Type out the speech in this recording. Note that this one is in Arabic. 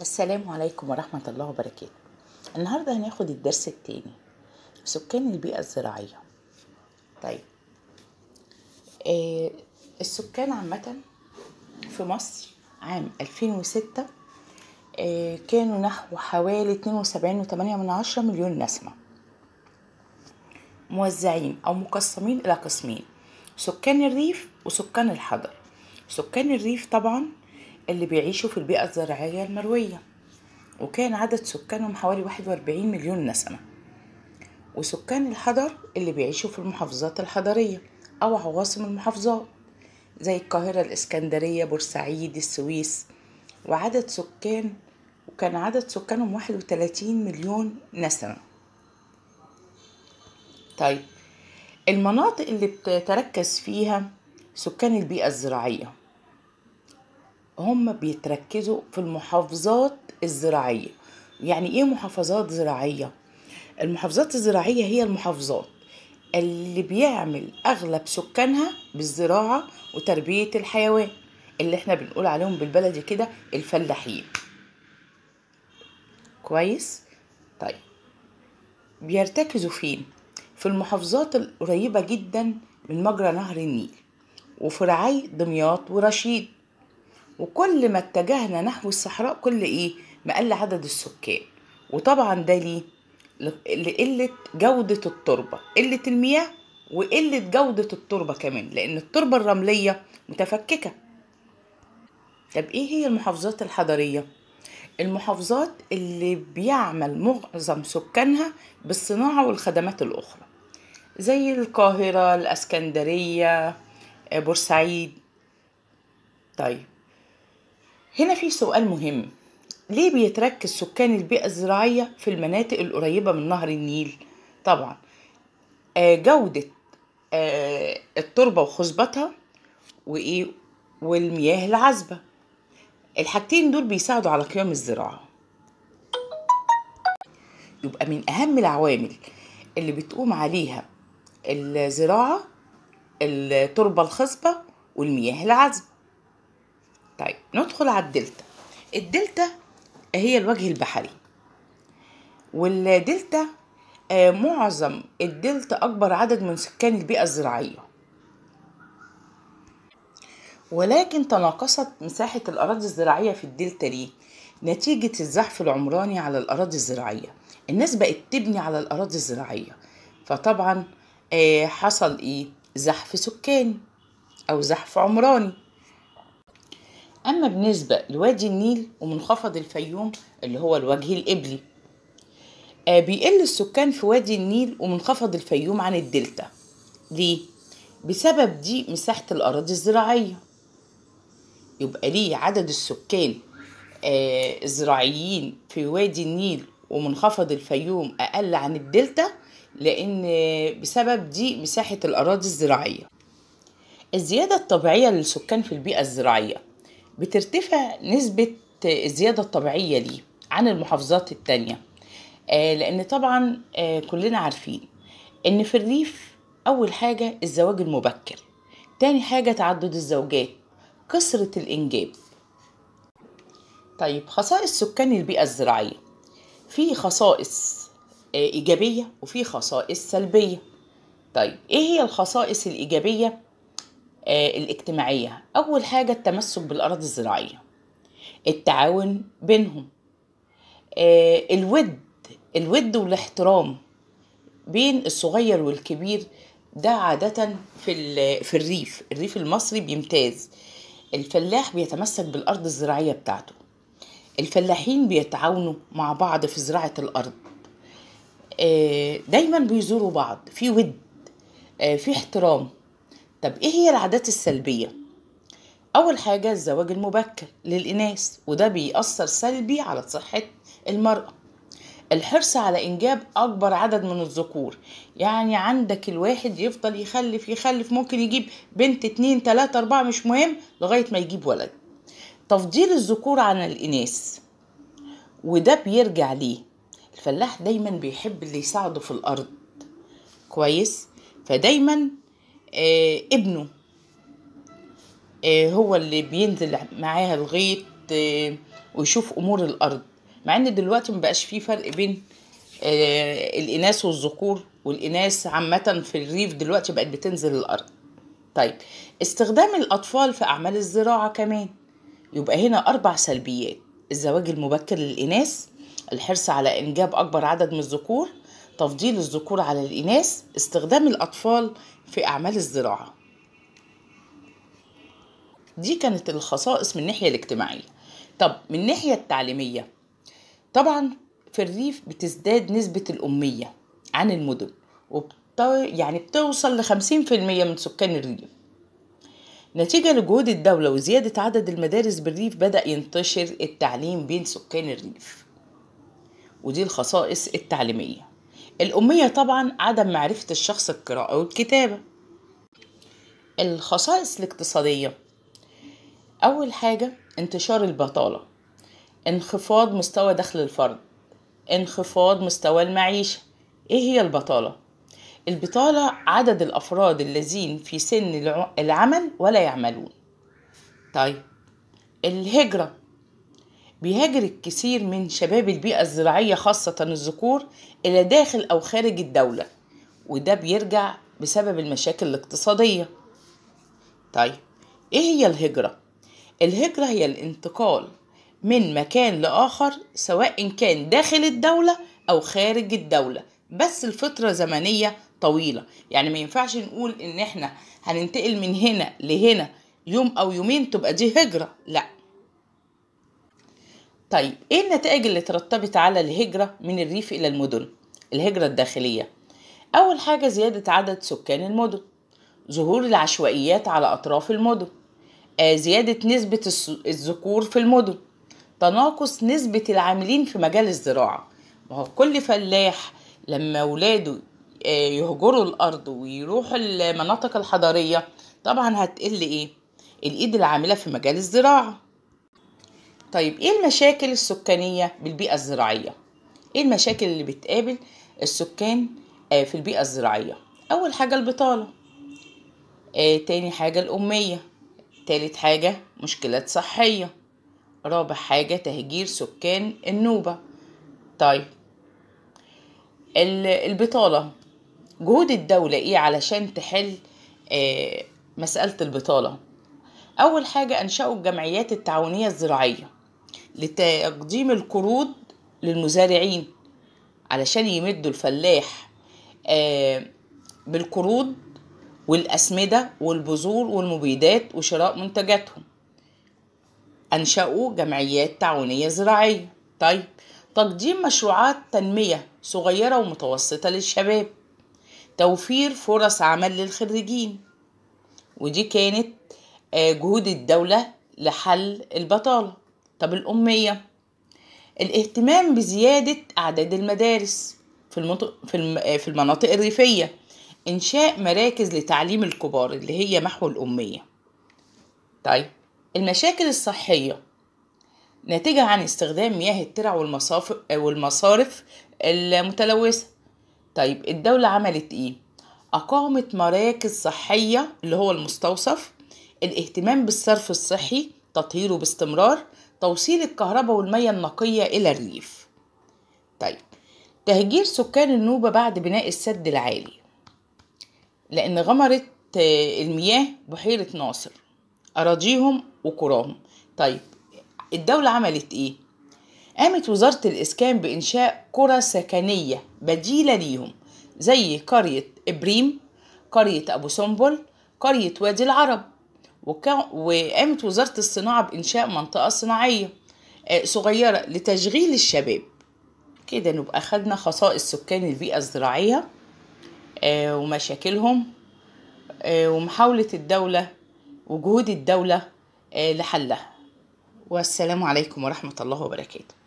السلام عليكم ورحمة الله وبركاته النهاردة هناخد الدرس التاني سكان البيئة الزراعية طيب آه السكان عامة في مصر عام 2006 آه كانوا نحو حوالي 72.8 مليون نسمة موزعين أو مقسمين إلى قسمين سكان الريف وسكان الحضر سكان الريف طبعا اللي بيعيشوا في البيئة الزراعية المروية وكان عدد سكانهم حوالي 41 مليون نسمة وسكان الحضر اللي بيعيشوا في المحافظات الحضرية أو عواصم المحافظات زي القاهرة الإسكندرية بورسعيد السويس وعدد سكان وكان عدد سكانهم 31 مليون نسمة طيب المناطق اللي بتتركز فيها سكان البيئة الزراعية هم بيتركزوا في المحافظات الزراعية يعني ايه محافظات زراعية المحافظات الزراعية هي المحافظات اللي بيعمل اغلب سكانها بالزراعة وتربية الحيوان اللي احنا بنقول عليهم بالبلدي كده الفلاحين كويس طيب بيرتكزوا فين في المحافظات القريبة جدا من مجرى نهر النيل وفرعي دمياط ورشيد وكل ما اتجهنا نحو الصحراء كل إيه ما قل عدد السكان وطبعا ده ليه لقلة جودة التربة قلة المياه وقلة جودة التربة كمان لأن التربة الرملية متفككة طب إيه هي المحافظات الحضرية؟ المحافظات اللي بيعمل معظم سكانها بالصناعة والخدمات الأخرى زي القاهرة الأسكندرية بورسعيد طيب هنا في سؤال مهم ليه بيتركز سكان البيئة الزراعية في المناطق القريبة من نهر النيل؟ طبعا آه، جودة آه، التربة وخصبتها وإيه والمياه العذبة الحاجتين دول بيساعدوا على قيام الزراعة يبقى من أهم العوامل اللي بتقوم عليها الزراعة التربة الخصبة والمياه العذبة طيب ندخل على الدلتا الدلتا هي الوجه البحري والدلتا آه، معظم الدلتا أكبر عدد من سكان البيئة الزراعية ولكن تناقصت مساحة الأراضي الزراعية في الدلتا ليه؟ نتيجة الزحف العمراني على الأراضي الزراعية الناس بقت تبني على الأراضي الزراعية فطبعا آه، حصل إيه؟ زحف سكاني أو زحف عمراني أما بالنسبة لوادي النيل ومنخفض الفيوم اللي هو الوجه الإبلي آه، بيقل السكان في وادي النيل ومنخفض الفيوم عن الدلتا ليه؟ بسبب دي مساحة الأراضي الزراعية يبقى ليه عدد السكان آه، الزراعيين في وادي النيل ومنخفض الفيوم أقل عن الدلتا لأن بسبب دي مساحة الأراضي الزراعية الزيادة الطبيعية للسكان في البيئة الزراعية بترتفع نسبة الزيادة الطبيعية لي عن المحافظات التانية آه، لأن طبعا آه، كلنا عارفين إن في الريف أول حاجة الزواج المبكر تاني حاجة تعدد الزوجات كثرة الإنجاب طيب خصائص سكان البيئة الزراعية في خصائص آه، إيجابية وفي خصائص سلبية طيب إيه هي الخصائص الإيجابية آه، الاجتماعية أول حاجة التمسك بالأراضي الزراعية التعاون بينهم آه، الود الود والاحترام بين الصغير والكبير ده عادة في, في الريف الريف المصري بيمتاز الفلاح بيتمسك بالأرض الزراعية بتاعته الفلاحين بيتعاونوا مع بعض في زراعة الأرض آه، دايما بيزوروا بعض في ود في احترام طب إيه هي العادات السلبية؟ أول حاجة الزواج المبكر للإناث وده بيأثر سلبي على صحة المرأة الحرص على إنجاب أكبر عدد من الذكور يعني عندك الواحد يفضل يخلف يخلف ممكن يجيب بنت اتنين تلاتة أربعة مش مهم لغاية ما يجيب ولد تفضيل الذكور عن الإناث وده بيرجع ليه الفلاح دايما بيحب اللي يساعده في الأرض كويس فدايما آه، ابنه آه، هو اللي بينزل معاها لغاية آه، ويشوف أمور الأرض مع إن دلوقتي مبقاش فيه فرق بين الإناث والذكور والإناث عامة في الريف دلوقتي بقت بتنزل الأرض طيب استخدام الأطفال في أعمال الزراعة كمان يبقى هنا أربع سلبيات الزواج المبكر للإناث الحرص على إنجاب أكبر عدد من الذكور تفضيل الذكور على الإناث استخدام الأطفال في أعمال الزراعة دي كانت الخصائص من الناحية الاجتماعية طب من الناحية التعليمية طبعا في الريف بتزداد نسبة الأمية عن المدن وبت... يعني بتوصل لخمسين في المية من سكان الريف نتيجة لجهود الدولة وزيادة عدد المدارس بالريف بدأ ينتشر التعليم بين سكان الريف ودي الخصائص التعليمية الأمية طبعا عدم معرفة الشخص القراءة والكتابة الخصائص الاقتصادية أول حاجة انتشار البطالة انخفاض مستوى دخل الفرد انخفاض مستوى المعيشة ايه هي البطالة؟ البطالة عدد الأفراد الذين في سن العمل ولا يعملون طيب الهجرة بيهاجر الكثير من شباب البيئة الزراعية خاصة الذكور إلى داخل أو خارج الدولة وده بيرجع بسبب المشاكل الاقتصادية طيب إيه هي الهجرة؟ الهجرة هي الانتقال من مكان لآخر سواء كان داخل الدولة أو خارج الدولة بس الفترة زمنية طويلة يعني ما ينفعش نقول إن إحنا هننتقل من هنا لهنا يوم أو يومين تبقى دي هجرة لأ طيب ايه النتائج اللي ترتبت على الهجرة من الريف إلى المدن؟ الهجرة الداخلية أول حاجة زيادة عدد سكان المدن ظهور العشوائيات على أطراف المدن آه، زيادة نسبة الذكور في المدن تناقص نسبة العاملين في مجال الزراعة ما هو كل فلاح لما ولاده آه، يهجروا الأرض ويروحوا المناطق الحضرية طبعا هتقل إيه؟ الإيد العاملة في مجال الزراعة طيب ايه المشاكل السكانية بالبيئة الزراعية؟ ايه المشاكل اللي بتقابل السكان آه، في البيئة الزراعية؟ أول حاجة البطالة آه، تاني حاجة الأمية تالت حاجة مشكلات صحية رابع حاجة تهجير سكان النوبة طيب البطالة جهود الدولة ايه علشان تحل آه، مسألة البطالة أول حاجة أنشأوا الجمعيات التعاونية الزراعية لتقديم القروض للمزارعين علشان يمدوا الفلاح آه، بالقروض والأسمدة والبذور والمبيدات وشراء منتجاتهم أنشأوا جمعيات تعاونية زراعية طيب تقديم مشروعات تنمية صغيرة ومتوسطة للشباب توفير فرص عمل للخريجين ودي كانت آه، جهود الدولة لحل البطالة طب الأمية الاهتمام بزيادة أعداد المدارس في, المنطق في, آه، في المناطق الريفية إنشاء مراكز لتعليم الكبار اللي هي محو الأمية طيب المشاكل الصحية ناتجة عن استخدام مياه الترع والمصارف, آه، والمصارف المتلوثة طيب الدولة عملت إيه؟ أقامت مراكز صحية اللي هو المستوصف الاهتمام بالصرف الصحي تطهيره باستمرار توصيل الكهرباء والمياه النقية إلى الريف طيب تهجير سكان النوبة بعد بناء السد العالي لأن غمرت آه، المياه بحيرة ناصر أراضيهم وقراهم طيب الدولة عملت إيه؟ قامت وزارة الإسكان بإنشاء قرى سكنية بديلة ليهم زي قرية إبريم قرية أبو سنبل قرية وادي العرب وقامت وزارة الصناعة بإنشاء منطقة صناعية آه، صغيرة لتشغيل الشباب كده نبقى أخذنا خصائص سكان البيئة الزراعية آه، ومشاكلهم آه، ومحاولة الدولة وجهود الدولة لحلها والسلام عليكم ورحمة الله وبركاته